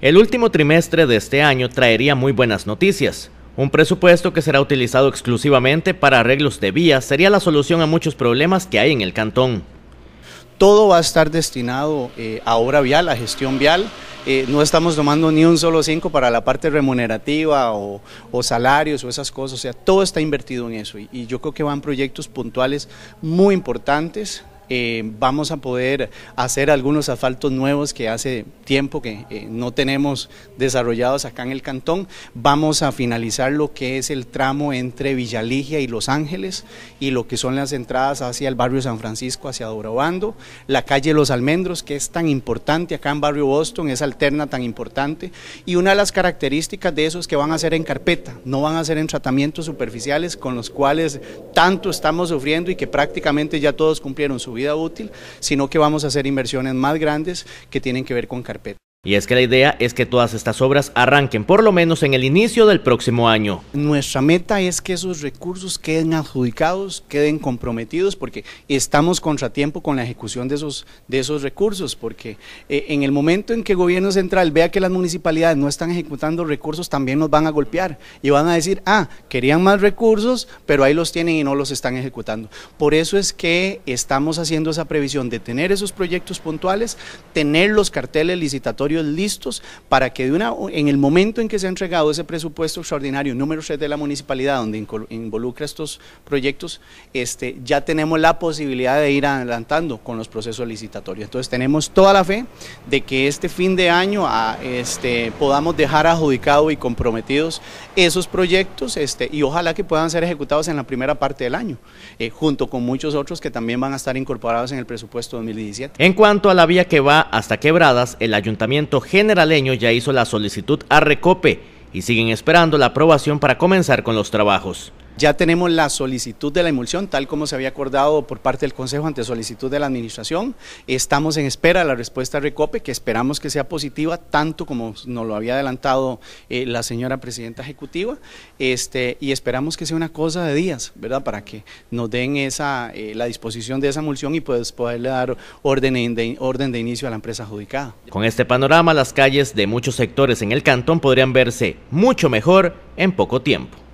El último trimestre de este año traería muy buenas noticias. Un presupuesto que será utilizado exclusivamente para arreglos de vías sería la solución a muchos problemas que hay en el cantón. Todo va a estar destinado eh, a obra vial, a gestión vial. Eh, no estamos tomando ni un solo cinco para la parte remunerativa o, salarios o esas cosas, o sea, todo está invertido en eso y yo creo que van proyectos puntuales muy importantes eh, vamos a poder hacer algunos asfaltos nuevos que hace tiempo que eh, no tenemos desarrollados acá en el cantón. Vamos a finalizar lo que es el tramo entre Villaligia y Los Ángeles y lo que son las entradas hacia el barrio San Francisco, hacia Dorobando, la calle Los Almendros, que es tan importante acá en barrio Boston, es alterna tan importante. Y una de las características de eso es que van a ser en carpeta, no van a ser en tratamientos superficiales con los cuales tanto estamos sufriendo y que prácticamente ya todos cumplieron su vida útil, sino que vamos a hacer inversiones más grandes que tienen que ver con carpeta. Y es que la idea es que todas estas obras arranquen por lo menos en el inicio del próximo año. Nuestra meta es que esos recursos queden adjudicados, queden comprometidos, porque estamos contratiempo con la ejecución de esos, de esos recursos, porque eh, en el momento en que el gobierno central vea que las municipalidades no están ejecutando recursos, también nos van a golpear y van a decir, ah, querían más recursos, pero ahí los tienen y no los están ejecutando. Por eso es que estamos haciendo esa previsión de tener esos proyectos puntuales, tener los carteles licitatorios, listos para que de una, en el momento en que se ha entregado ese presupuesto extraordinario número 3 de la municipalidad, donde involucra estos proyectos, este, ya tenemos la posibilidad de ir adelantando con los procesos licitatorios. Entonces tenemos toda la fe de que este fin de año este, podamos dejar adjudicados y comprometidos esos proyectos este, y ojalá que puedan ser ejecutados en la primera parte del año, eh, junto con muchos otros que también van a estar incorporados en el presupuesto 2017. En cuanto a la vía que va hasta Quebradas, el ayuntamiento generaleño ya hizo la solicitud a Recope y siguen esperando la aprobación para comenzar con los trabajos. Ya tenemos la solicitud de la emulsión, tal como se había acordado por parte del Consejo ante solicitud de la Administración. Estamos en espera de la respuesta Recope, que esperamos que sea positiva, tanto como nos lo había adelantado eh, la señora Presidenta Ejecutiva, este, y esperamos que sea una cosa de días, ¿verdad? Para que nos den eh, la disposición de esa emulsión y pues poderle dar orden orden de inicio a la empresa adjudicada. Con este panorama, las calles de muchos sectores en el cantón podrían verse mucho mejor en poco tiempo.